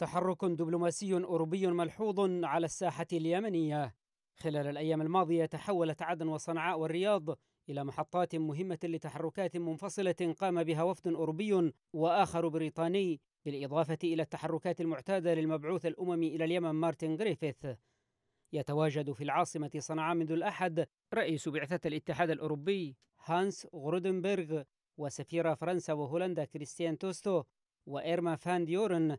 تحرك دبلوماسي أوروبي ملحوظ على الساحة اليمنية خلال الأيام الماضية تحولت عدن وصنعاء والرياض إلى محطات مهمة لتحركات منفصلة قام بها وفد أوروبي وآخر بريطاني بالإضافة إلى التحركات المعتادة للمبعوث الأممي إلى اليمن مارتن غريفيث يتواجد في العاصمة صنعاء منذ الأحد رئيس بعثة الاتحاد الأوروبي هانس غرودنبرغ وسفيرة فرنسا وهولندا كريستيان توستو وإيرما فان ديورن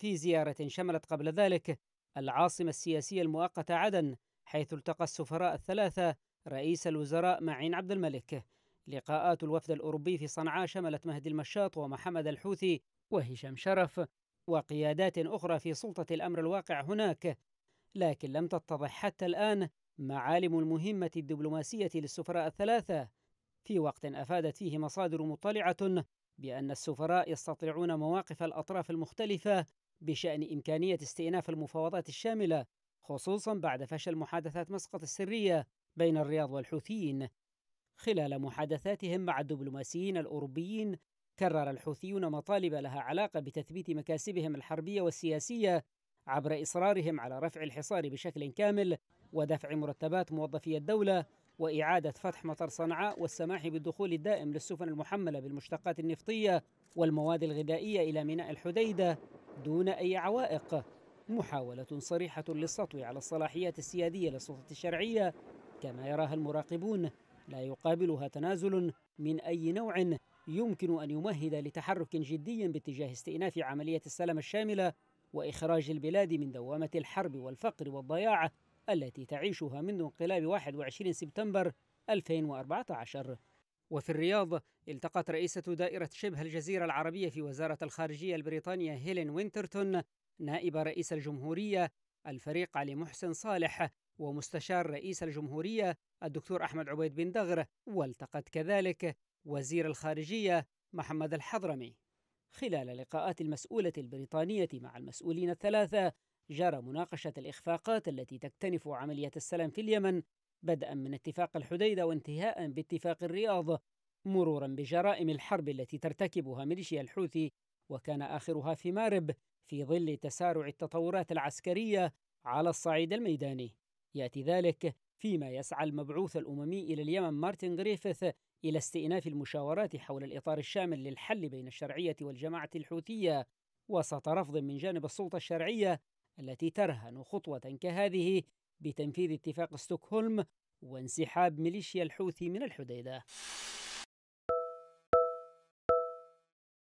في زيارة شملت قبل ذلك العاصمة السياسية المؤقتة عدن حيث التقى السفراء الثلاثة رئيس الوزراء معين عبد الملك لقاءات الوفد الأوروبي في صنعاء شملت مهدي المشاط ومحمد الحوثي وهشام شرف وقيادات أخرى في سلطة الأمر الواقع هناك لكن لم تتضح حتى الآن معالم المهمة الدبلوماسية للسفراء الثلاثة في وقت أفادت فيه مصادر مطلعة بأن السفراء يستطيعون مواقف الأطراف المختلفة بشأن إمكانية استئناف المفاوضات الشاملة خصوصا بعد فشل محادثات مسقط السرية بين الرياض والحوثيين خلال محادثاتهم مع الدبلوماسيين الأوروبيين كرر الحوثيون مطالب لها علاقة بتثبيت مكاسبهم الحربية والسياسية عبر إصرارهم على رفع الحصار بشكل كامل ودفع مرتبات موظفي الدولة وإعادة فتح مطار صنعاء والسماح بالدخول الدائم للسفن المحملة بالمشتقات النفطية والمواد الغذائية إلى ميناء الحديدة دون أي عوائق محاولة صريحة للسطو على الصلاحيات السيادية للسلطة الشرعية كما يراها المراقبون لا يقابلها تنازل من أي نوع يمكن أن يمهد لتحرك جدي باتجاه استئناف عملية السلام الشاملة وإخراج البلاد من دوامة الحرب والفقر والضياع التي تعيشها منذ انقلاب 21 سبتمبر 2014 وفي الرياض التقت رئيسة دائرة شبه الجزيرة العربية في وزارة الخارجية البريطانية هيلين وينترتون نائب رئيس الجمهورية الفريق علي محسن صالح ومستشار رئيس الجمهورية الدكتور أحمد عبيد بن دغر والتقت كذلك وزير الخارجية محمد الحضرمي خلال لقاءات المسؤولة البريطانية مع المسؤولين الثلاثة جرى مناقشة الإخفاقات التي تكتنف عملية السلام في اليمن بدءا من اتفاق الحديده وانتهاء باتفاق الرياض مرورا بجرائم الحرب التي ترتكبها ميليشيا الحوثي وكان اخرها في مارب في ظل تسارع التطورات العسكريه على الصعيد الميداني ياتي ذلك فيما يسعى المبعوث الاممي الى اليمن مارتن غريفيث الى استئناف المشاورات حول الاطار الشامل للحل بين الشرعيه والجماعه الحوثيه وسط رفض من جانب السلطه الشرعيه التي ترهن خطوه كهذه بتنفيذ اتفاق ستوكهولم وانسحاب ميليشيا الحوثي من الحديده